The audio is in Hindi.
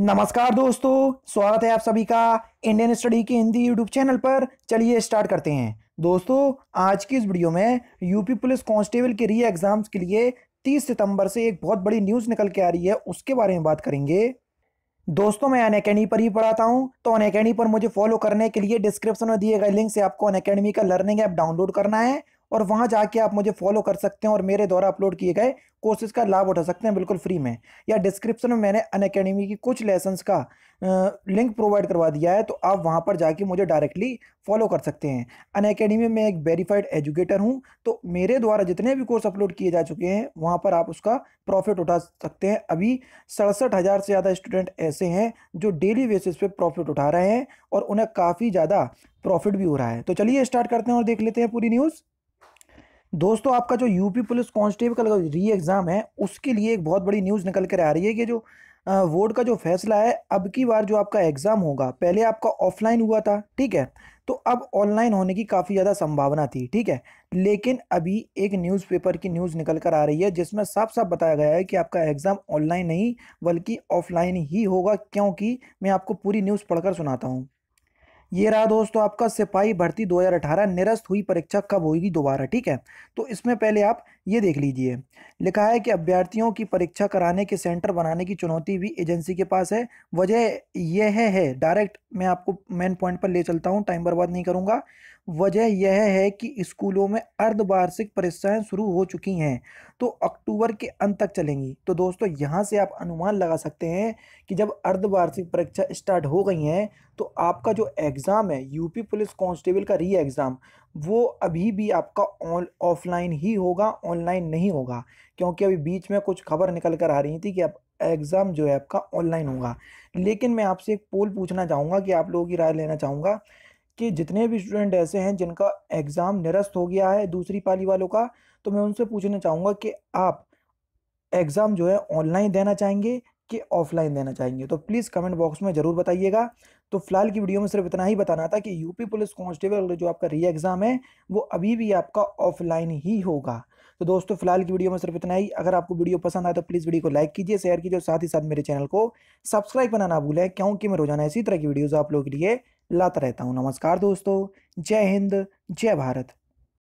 नमस्कार दोस्तों स्वागत है आप सभी का इंडियन स्टडी के हिंदी यूट्यूब चैनल पर चलिए स्टार्ट करते हैं दोस्तों आज की इस वीडियो में यूपी पुलिस कांस्टेबल के री एग्ज़ाम्स के लिए 30 सितंबर से एक बहुत बड़ी न्यूज़ निकल के आ रही है उसके बारे में बात करेंगे दोस्तों मैं अन अकेडमी पर ही पढ़ाता हूँ तो अन अकेडमी पर मुझे फॉलो करने के लिए डिस्क्रिप्शन में दिए गए लिंक से आपको अन अकेडमी का लर्निंग ऐप डाउनलोड करना है और वहाँ जाके आप मुझे फॉलो कर सकते हैं और मेरे द्वारा अपलोड किए गए कोर्सेज का लाभ उठा सकते हैं बिल्कुल फ्री में या डिस्क्रिप्शन में मैंने अन अकेडमी की कुछ लेसन्स का लिंक प्रोवाइड करवा दिया है तो आप वहाँ पर जाके मुझे डायरेक्टली फॉलो कर सकते हैं अन अकेडमी में एक वेरीफाइड एजुकेटर हूँ तो मेरे द्वारा जितने भी कोर्स अपलोड किए जा चुके हैं वहाँ पर आप उसका प्रॉफिट उठा सकते हैं अभी सड़सठ हज़ार से ज़्यादा स्टूडेंट ऐसे हैं जो डेली बेसिस पे प्रॉफिट उठा रहे हैं और उन्हें काफ़ी ज़्यादा प्रॉफिट भी हो रहा है तो चलिए स्टार्ट करते हैं और देख लेते हैं पूरी न्यूज़ दोस्तों आपका जो यूपी पुलिस कांस्टेबल का री एग्ज़ाम है उसके लिए एक बहुत बड़ी न्यूज़ निकल कर आ रही है कि जो बोर्ड का जो फैसला है अब की बार जो आपका एग्ज़ाम होगा पहले आपका ऑफलाइन हुआ था ठीक है तो अब ऑनलाइन होने की काफ़ी ज़्यादा संभावना थी ठीक है लेकिन अभी एक न्यूज़पेपर की न्यूज़ निकल कर आ रही है जिसमें साफ साफ बताया गया है कि आपका एग्ज़ाम ऑनलाइन नहीं बल्कि ऑफलाइन ही होगा क्योंकि मैं आपको पूरी न्यूज़ पढ़कर सुनाता हूँ ये रहा दोस्तों आपका सिपाही भर्ती 2018 निरस्त हुई परीक्षा कब होगी दोबारा ठीक है तो इसमें पहले आप ये देख लीजिए लिखा है कि अभ्यर्थियों की परीक्षा कराने के सेंटर बनाने की चुनौती भी एजेंसी के पास है वजह यह है, है डायरेक्ट मैं आपको मेन पॉइंट पर ले चलता हूँ टाइम बर्बाद नहीं करूँगा वजह यह है कि स्कूलों में अर्धवार्षिक परीक्षाएं शुरू हो चुकी हैं तो अक्टूबर के अंत तक चलेंगी तो दोस्तों यहाँ से आप अनुमान लगा सकते हैं कि जब अर्धवार्षिक परीक्षा स्टार्ट हो गई हैं तो आपका जो एग्ज़ाम है यूपी पुलिस कांस्टेबल का री एग्ज़ाम वो अभी भी आपका ऑन ऑफलाइन ही होगा ऑनलाइन नहीं होगा क्योंकि अभी बीच में कुछ खबर निकल कर आ रही थी कि अब एग्ज़ाम जो है आपका ऑनलाइन होगा लेकिन मैं आपसे एक पोल पूछना चाहूँगा कि आप लोगों की राय लेना चाहूँगा कि जितने भी स्टूडेंट ऐसे हैं जिनका एग्ज़ाम निरस्त हो गया है दूसरी पाली वालों का तो मैं उनसे पूछना चाहूँगा कि आप एग्ज़ाम जो है ऑनलाइन देना चाहेंगे कि ऑफलाइन देना चाहेंगे तो प्लीज़ कमेंट बॉक्स में ज़रूर बताइएगा तो फिलहाल की वीडियो में सिर्फ इतना ही बताना था कि यूपी पुलिस कांस्टेबल जो आपका री एग्ज़ाम है वो अभी भी आपका ऑफलाइन ही होगा तो दोस्तों फिलहाल की वीडियो में सिर्फ इतना ही अगर आपको वीडियो पसंद आए तो प्लीज़ वीडियो को लाइक कीजिए शेयर कीजिए और साथ ही साथ मेरे चैनल को सब्सक्राइब करना ना भूलें क्योंकि मैं रोजाना इसी तरह की वीडियोज़ आप लोगों के लिए लाता रहता हूँ नमस्कार दोस्तों जय हिंद जय भारत